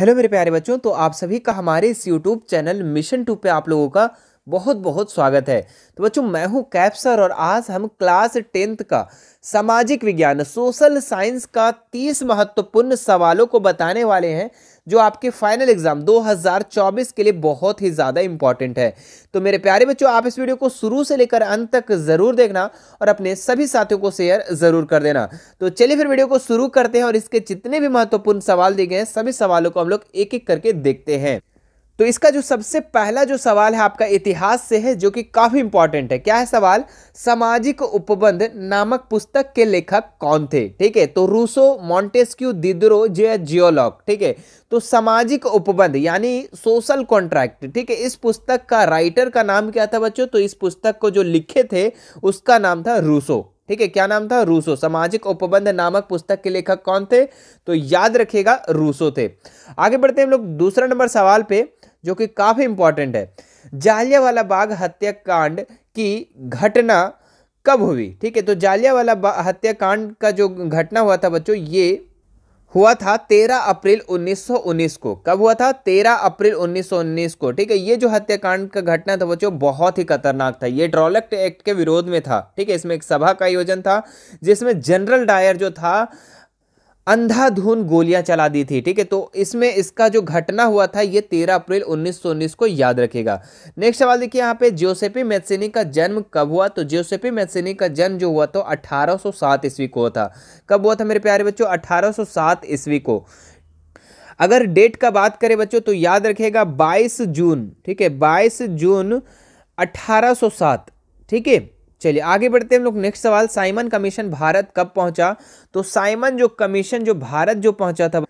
hello मेरे प्यारे बच्चों तो आप सभी का हमारे इस यूट्यूब चैनल मिशन टू पे आप लोगों का बहुत बहुत स्वागत है तो बच्चों मैं हूं कैप सर और आज हम क्लास टेंथ का सामाजिक विज्ञान सोशल साइंस का तीस महत्वपूर्ण सवालों को बताने वाले हैं जो आपके फाइनल एग्जाम 2024 के लिए बहुत ही ज़्यादा इंपॉर्टेंट है तो मेरे प्यारे बच्चों आप इस वीडियो को शुरू से लेकर अंत तक ज़रूर देखना और अपने सभी साथियों को शेयर ज़रूर कर देना तो चलिए फिर वीडियो को शुरू करते हैं और इसके जितने भी महत्वपूर्ण सवाल दिए गए हैं सभी सवालों को हम लोग एक एक करके देखते हैं तो इसका जो सबसे पहला जो सवाल है आपका इतिहास से है जो कि काफ़ी इंपॉर्टेंट है क्या है सवाल सामाजिक उपबंध नामक पुस्तक के लेखक कौन थे ठीक है तो रूसो मॉन्टेस्क्यू दिद्रो जे जियोलॉग ठीक है तो सामाजिक उपबंध यानी सोशल कॉन्ट्रैक्ट ठीक है इस पुस्तक का राइटर का नाम क्या था बच्चों तो इस पुस्तक को जो लिखे थे उसका नाम था रूसो ठीक है क्या नाम था रूसो सामाजिक उपबंध नामक पुस्तक के लेखक कौन थे तो याद रखिएगा रूसो थे आगे बढ़ते हैं हम लोग दूसरा नंबर सवाल पे जो कि काफ़ी इंपॉर्टेंट है जालियावाला बाग हत्याकांड की घटना कब हुई ठीक है तो जालियावाला हत्याकांड का जो घटना हुआ था बच्चों ये हुआ था 13 अप्रैल 1919 को कब हुआ था 13 अप्रैल 1919 को ठीक है ये जो हत्याकांड का घटना था बच्चों बहुत ही खतरनाक था ये ड्रॉलेक्ट एक्ट के विरोध में था ठीक है इसमें एक सभा का आयोजन था जिसमें जनरल डायर जो था अंधाधुन गोलियां चला दी थी ठीक है तो इसमें इसका जो घटना हुआ था ये 13 अप्रैल 1919 को याद रखेगा नेक्स्ट सवाल देखिए यहाँ पे जोसेपी मैसेनी का जन्म कब हुआ तो जोसेपी मैसेनी का जन्म जो हुआ तो 1807 ईस्वी को था कब हुआ था मेरे प्यारे बच्चों 1807 ईस्वी को अगर डेट का बात करें बच्चों तो याद रखेगा बाईस जून ठीक है बाईस जून अठारह ठीक है चलिए आगे बढ़ते हैं हम लोग नेक्स्ट सवाल साइमन कमीशन भारत कब पहुंचा तो साइमन जो कमीशन जो भारत जो पहुंचा था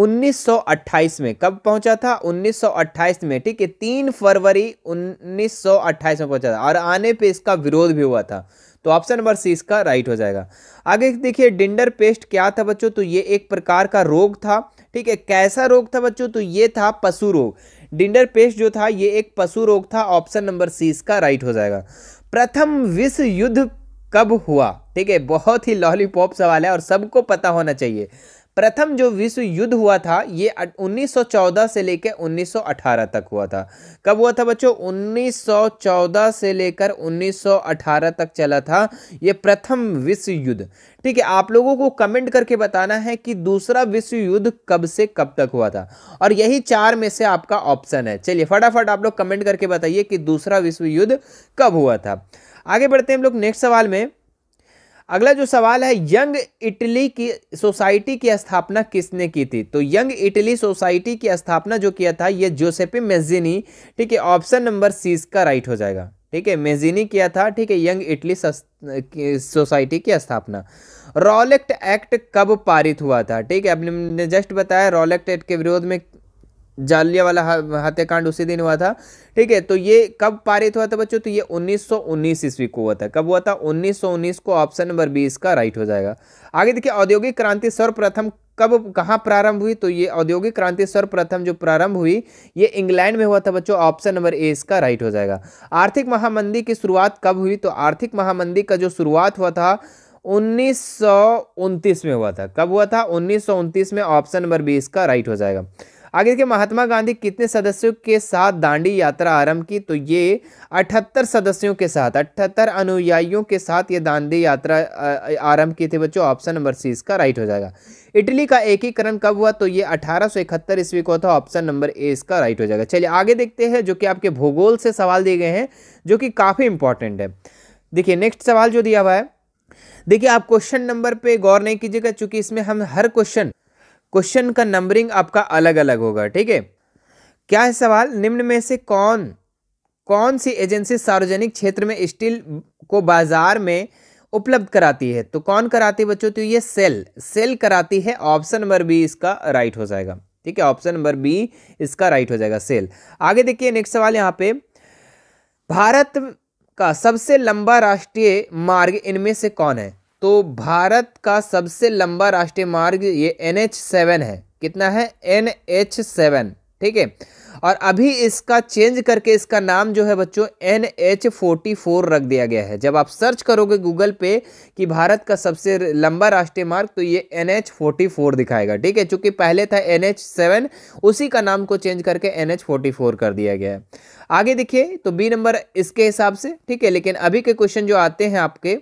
1928 में कब पहुंचा था 1928 में ठीक है तीन फरवरी 1928 में पहुंचा था और आने पे इसका विरोध भी हुआ था तो ऑप्शन नंबर सी इसका राइट हो जाएगा आगे देखिए डिंडर पेस्ट क्या था बच्चों तो ये एक प्रकार का रोग था ठीक है कैसा रोग था बच्चों तो ये था पशु रोग डिंडर पेस्ट जो था ये एक पशु रोग था ऑप्शन नंबर सी इसका राइट हो जाएगा प्रथम विश्व युद्ध कब हुआ ठीक है बहुत ही लॉलीपॉप सवाल है और सबको पता होना चाहिए प्रथम जो विश्व युद्ध हुआ था ये 1914 से लेकर 1918 तक हुआ था कब हुआ था बच्चों 1914 से लेकर 1918 तक चला था ये प्रथम विश्व युद्ध ठीक है आप लोगों को कमेंट करके बताना है कि दूसरा विश्व युद्ध कब से कब तक हुआ था और यही चार में से आपका ऑप्शन है चलिए फटाफट आप लोग कमेंट करके बताइए कि दूसरा विश्व युद्ध कब हुआ था आगे बढ़ते हैं हम लोग नेक्स्ट सवाल में अगला जो सवाल है यंग इटली की सोसाइटी की स्थापना किसने की थी तो यंग इटली सोसाइटी की स्थापना जो किया था ये जोसेपी मेजिनी ठीक है ऑप्शन नंबर सी इसका राइट हो जाएगा ठीक है मेजिनी किया था ठीक है यंग इटली सोसाइटी की स्थापना रॉलेक्ट एक्ट कब पारित हुआ था ठीक है अपने जस्ट बताया रॉलेक्ट एक्ट के विरोध में जालिया वाला हत्याकांड उसी दिन हुआ था ठीक है तो ये कब पारित हुआ था बच्चों तो ये 1919 ईस्वी को हुआ था कब हुआ था 1919 को ऑप्शन नंबर बी इसका राइट हो जाएगा आगे देखिए औद्योगिक क्रांति सर्वप्रथम कब कहाँ प्रारंभ हुई तो ये औद्योगिक क्रांति सर्वप्रथम जो प्रारंभ हुई ये इंग्लैंड में हुआ था बच्चों ऑप्शन नंबर ए इसका राइट हो जाएगा आर्थिक महामंदी की शुरुआत कब हुई तो आर्थिक महामंदी का जो शुरुआत हुआ था उन्नीस में हुआ था कब हुआ था उन्नीस में ऑप्शन नंबर बी इसका राइट हो जाएगा आगे देखिए महात्मा गांधी कितने सदस्यों के साथ दांडी यात्रा आरंभ की तो ये अठहत्तर सदस्यों के साथ अठहत्तर अनुयायियों के साथ ये दांडी यात्रा आरंभ की थी बच्चों ऑप्शन नंबर सी इसका राइट हो जाएगा इटली का एकीकरण कब हुआ तो ये अठारह ईस्वी को था ऑप्शन नंबर ए इसका राइट हो जाएगा चलिए आगे देखते हैं जो कि आपके भूगोल से सवाल दिए गए हैं जो कि काफ़ी इंपॉर्टेंट है देखिए नेक्स्ट सवाल जो दिया हुआ है देखिए आप क्वेश्चन नंबर पे गौर नहीं कीजिएगा क्योंकि इसमें हम हर क्वेश्चन क्वेश्चन का नंबरिंग आपका अलग अलग होगा ठीक है क्या है सवाल निम्न में से कौन कौन सी एजेंसी सार्वजनिक क्षेत्र में स्टील को बाजार में उपलब्ध कराती है तो कौन कराती है बच्चों तो ये सेल सेल कराती है ऑप्शन नंबर बी इसका राइट हो जाएगा ठीक है ऑप्शन नंबर बी इसका राइट हो जाएगा सेल आगे देखिए नेक्स्ट सवाल यहाँ पे भारत का सबसे लंबा राष्ट्रीय मार्ग इनमें से कौन है तो भारत का सबसे लंबा राष्ट्रीय मार्ग ये एन एच सेवन है कितना है एन एच सेवन ठीक है और अभी इसका चेंज करके इसका नाम जो है बच्चों एन एच फोर्टी फोर रख दिया गया है जब आप सर्च करोगे गूगल पे कि भारत का सबसे लंबा राष्ट्रीय मार्ग तो ये एन एच फोर्टी फोर दिखाएगा ठीक है चूंकि पहले था एन एच सेवन उसी का नाम को चेंज करके एन एच फोर्टी फोर कर दिया गया है आगे देखिए तो बी नंबर इसके हिसाब से ठीक है लेकिन अभी के क्वेश्चन जो आते हैं आपके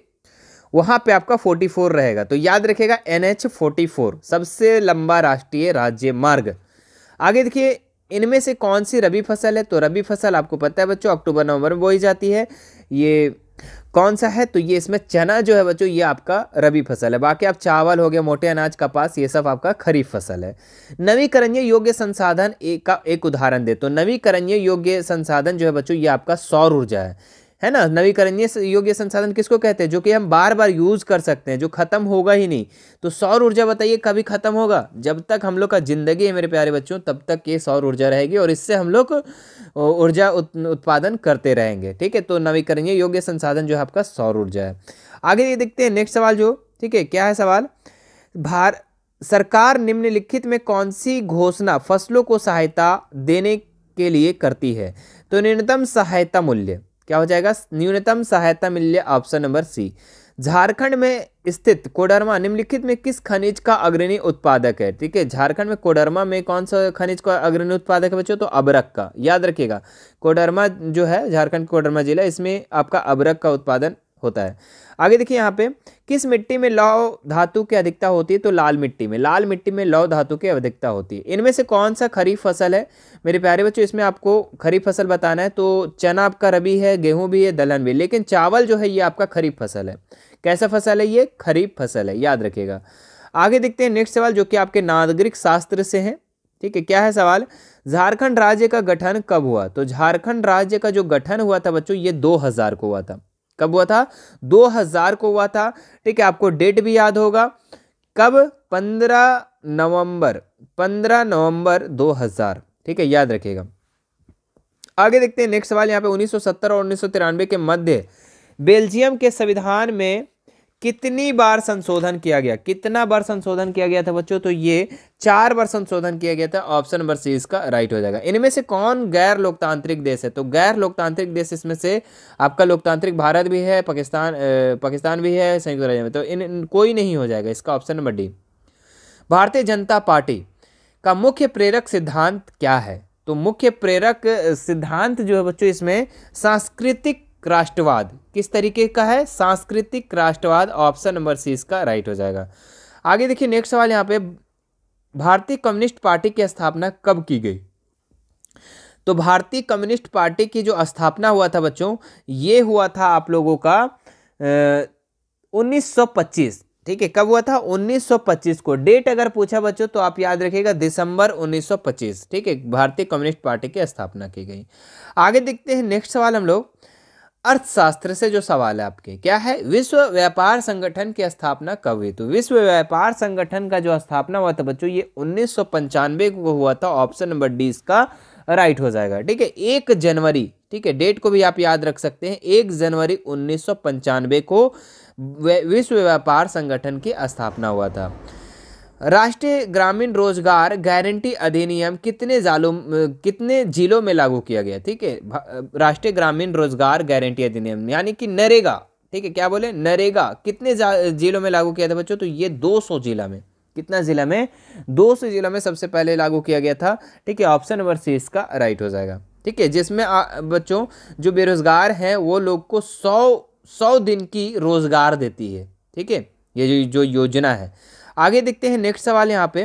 वहां पे आपका 44 रहेगा तो याद रखेगा एन एच सबसे लंबा राष्ट्रीय राज्य मार्ग आगे देखिए इनमें से कौन सी रबी फसल है तो रबी फसल आपको पता है बच्चों अक्टूबर नवंबर में बोई जाती है ये कौन सा है तो ये इसमें चना जो है बच्चों ये आपका रबी फसल है बाकी आप चावल हो गए मोटे अनाज कपास ये सब आपका खरीफ फसल है नवीकरणीय योग्य संसाधन एक का एक उदाहरण दे तो नवीकरणीय योग्य संसाधन जो है बच्चों ये आपका सौर ऊर्जा है है ना नवीकरणीय योग्य संसाधन किसको कहते हैं जो कि हम बार बार यूज़ कर सकते हैं जो ख़त्म होगा ही नहीं तो सौर ऊर्जा बताइए कभी ख़त्म होगा जब तक हम लोग का ज़िंदगी है मेरे प्यारे बच्चों तब तक ये सौर ऊर्जा रहेगी और इससे हम लोग ऊर्जा उत्पादन करते रहेंगे ठीक है तो नवीकरणीय योग्य संसाधन जो है आपका सौर ऊर्जा है आगे ये देखते हैं नेक्स्ट सवाल जो ठीक है क्या है सवाल भार सरकार निम्नलिखित में कौन सी घोषणा फसलों को सहायता देने के लिए करती है तो न्यूनतम सहायता मूल्य क्या हो जाएगा न्यूनतम सहायता मूल्य ऑप्शन नंबर सी झारखंड में स्थित कोडरमा निम्नलिखित में किस खनिज का अग्रणी उत्पादक है ठीक है झारखंड में कोडरमा में कौन सा खनिज का अग्रणी उत्पादक है बच्चों तो अबरक का याद रखिएगा कोडरमा जो है झारखंड कोडरमा जिला इसमें आपका अबरक का उत्पादन होता है आगे देखिए यहाँ पे किस मिट्टी में लौ धातु की अधिकता होती है तो लाल मिट्टी में लाल मिट्टी में लौ धातु की अधिकता होती है इनमें से कौन सा खरीफ फसल है मेरे प्यारे बच्चों इसमें आपको खरीफ फसल बताना है तो चना आपका रबी है गेहूं भी है दलहन भी लेकिन चावल जो है ये आपका खरीफ फसल है कैसा फसल है ये खरीफ फसल है याद रखिएगा आगे देखते हैं नेक्स्ट सवाल जो कि आपके नागरिक शास्त्र से है ठीक है क्या है सवाल झारखंड राज्य का गठन कब हुआ तो झारखंड राज्य का जो गठन हुआ था बच्चों ये 2000 को हुआ था कब हुआ था 2000 को हुआ था ठीक है आपको डेट भी याद होगा कब 15 नवंबर 15 नवंबर 2000 ठीक है याद रखिएगा आगे देखते हैं नेक्स्ट सवाल यहां पे 1970 और 1993 के मध्य बेल्जियम के संविधान में कितनी बार संशोधन किया गया कितना बार संशोधन किया गया था बच्चों तो ये चार बार संशोधन किया गया था ऑप्शन नंबर सी इसका राइट हो जाएगा इनमें से कौन गैर लोकतांत्रिक देश है तो गैर लोकतांत्रिक देश इसमें से आपका लोकतांत्रिक भारत भी है पाकिस्तान पाकिस्तान भी है संयुक्त राज्य में तो इन, इन कोई नहीं हो जाएगा इसका ऑप्शन नंबर डी भारतीय जनता पार्टी का मुख्य प्रेरक सिद्धांत क्या है तो मुख्य प्रेरक सिद्धांत जो है बच्चों इसमें सांस्कृतिक राष्ट्रवाद किस तरीके का है सांस्कृतिक राष्ट्रवाद ऑप्शन नंबर सी इसका राइट हो जाएगा आगे देखिए नेक्स्ट सवाल यहाँ पे भारतीय कम्युनिस्ट पार्टी की स्थापना कब की गई तो भारतीय कम्युनिस्ट पार्टी की जो स्थापना हुआ था बच्चों ये हुआ था आप लोगों का उन्नीस ठीक है कब हुआ था 1925 को डेट अगर पूछा बच्चों तो आप याद रखिएगा दिसंबर 1925 ठीक है भारतीय कम्युनिस्ट पार्टी की स्थापना की गई आगे देखते हैं नेक्स्ट सवाल हम लोग अर्थशास्त्र से जो सवाल है आपके क्या है विश्व व्यापार संगठन की स्थापना कब हुई तो विश्व व्यापार संगठन का जो स्थापना हुआ था बच्चों ये उन्नीस को हुआ था ऑप्शन नंबर डी इसका राइट हो जाएगा ठीक है एक जनवरी ठीक है डेट को भी आप याद रख सकते हैं एक जनवरी उन्नीस को विश्व व्यापार संगठन की स्थापना हुआ था राष्ट्रीय ग्रामीण रोजगार गारंटी अधिनियम कितने जालों कितने जिलों में लागू किया गया ठीक है राष्ट्रीय ग्रामीण रोजगार गारंटी अधिनियम यानी कि नरेगा ठीक है क्या बोले नरेगा कितने जिलों में लागू किया था बच्चों तो ये 200 जिला में कितना जिला में 200 जिला में सबसे पहले लागू किया गया था ठीक है ऑप्शन नंबर सी इसका राइट हो जाएगा ठीक है जिसमें बच्चों जो बेरोजगार हैं वो लोग को सौ सौ दिन की रोजगार देती है ठीक है ये जो, जो योजना है आगे देखते हैं नेक्स्ट सवाल यहाँ पे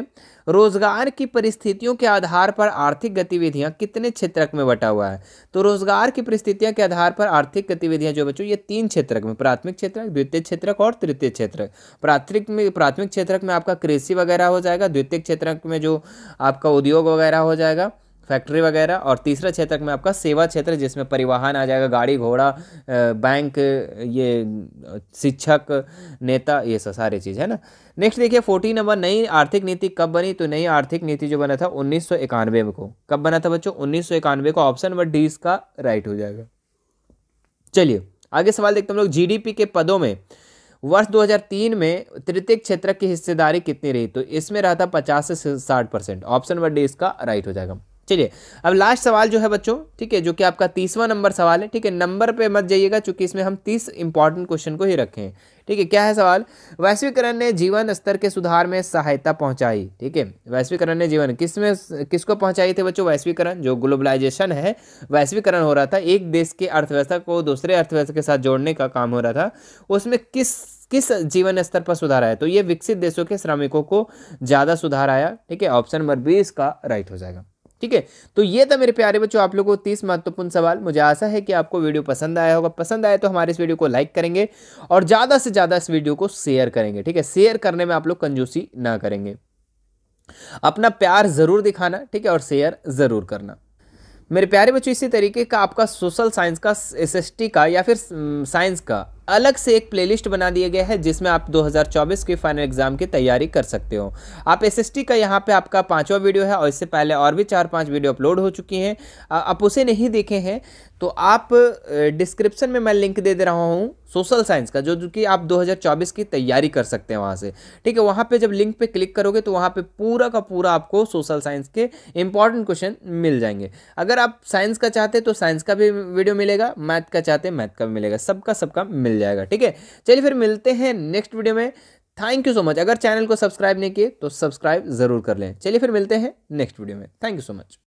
रोजगार की परिस्थितियों के आधार पर आर्थिक गतिविधियाँ कितने क्षेत्रक में बटा हुआ है तो रोजगार की परिस्थितियाँ के आधार पर आर्थिक गतिविधियाँ जो बच्चों ये तीन क्षेत्रक में प्राथमिक क्षेत्र द्वितीय क्षेत्रक और तृतीय क्षेत्र प्राथमिक में प्राथमिक क्षेत्रक में आपका कृषि वगैरह हो जाएगा द्वितीय क्षेत्रक में जो आपका उद्योग वगैरह हो जाएगा फैक्ट्री वगैरह और तीसरा क्षेत्र में आपका सेवा क्षेत्र जिसमें परिवहन आ जाएगा गाड़ी घोड़ा बैंक ये शिक्षक नेता ये सब सारी चीज़ है ना नेक्स्ट देखिए फोर्टीन नंबर नई आर्थिक नीति कब बनी तो नई आर्थिक नीति जो बना था उन्नीस को कब बना था बच्चों उन्नीस को ऑप्शन नंबर डी इसका राइट हो जाएगा चलिए आगे सवाल देखते हम लोग जीडीपी के पदों में वर्ष 2003 में तृतीय क्षेत्र की हिस्सेदारी कितनी रही तो इसमें रहा था 50 से 60 परसेंट ऑप्शन नंबर डी इसका राइट हो जाएगा चलिए अब लास्ट सवाल जो है बच्चों ठीक है जो कि आपका तीसवा नंबर सवाल है ठीक है नंबर पे मत जाइएगा चूंकि इसमें हम तीस इंपॉर्टेंट क्वेश्चन को ही रखे हैं ठीक है क्या है सवाल वैश्वीकरण ने जीवन स्तर के सुधार में सहायता पहुंचाई ठीक है वैश्वीकरण ने जीवन किस में किसको पहुंचाई थे बच्चों वैश्वीकरण जो ग्लोबलाइजेशन है वैश्वीकरण हो रहा था एक देश की अर्थव्यवस्था को दूसरे अर्थव्यवस्था के साथ जोड़ने का काम हो रहा था उसमें किस किस जीवन स्तर पर सुधार आया तो ये विकसित देशों के श्रमिकों को ज़्यादा सुधार आया ठीक है ऑप्शन नंबर बी इसका राइट हो जाएगा ठीक है तो ये था मेरे प्यारे बच्चों आप लोगों को तीस महत्वपूर्ण सवाल मुझे आशा है कि आपको वीडियो पसंद आया होगा पसंद आया तो हमारे इस वीडियो को लाइक करेंगे और ज़्यादा से ज़्यादा इस वीडियो को शेयर करेंगे ठीक है शेयर करने में आप लोग कंजूसी ना करेंगे अपना प्यार ज़रूर दिखाना ठीक है और शेयर ज़रूर करना मेरे प्यारे बच्चों इसी तरीके का आपका सोशल साइंस का एस का या फिर साइंस का अलग से एक प्लेलिस्ट बना दिया गया है जिसमें आप 2024 के फाइनल एग्जाम की तैयारी कर सकते हो आप एसएसटी का यहाँ पे आपका पांचवा वीडियो है और इससे पहले और भी चार पांच वीडियो अपलोड हो चुकी हैं आप उसे नहीं देखे हैं तो आप डिस्क्रिप्शन में मैं लिंक दे दे रहा हूँ सोशल साइंस का जो कि आप 2024 की तैयारी कर सकते हैं वहाँ से ठीक है वहाँ पे जब लिंक पे क्लिक करोगे तो वहाँ पे पूरा का पूरा आपको सोशल साइंस के इंपॉर्टेंट क्वेश्चन मिल जाएंगे अगर आप साइंस का चाहते तो साइंस का भी वीडियो मिलेगा मैथ का चाहते मैथ का भी मिलेगा सबका सबका मिल जाएगा ठीक है चलिए फिर मिलते हैं नेक्स्ट वीडियो में थैंक यू सो मच अगर चैनल को सब्सक्राइब नहीं किए तो सब्सक्राइब जरूर कर लें चलिए फिर मिलते हैं नेक्स्ट वीडियो में थैंक यू सो मच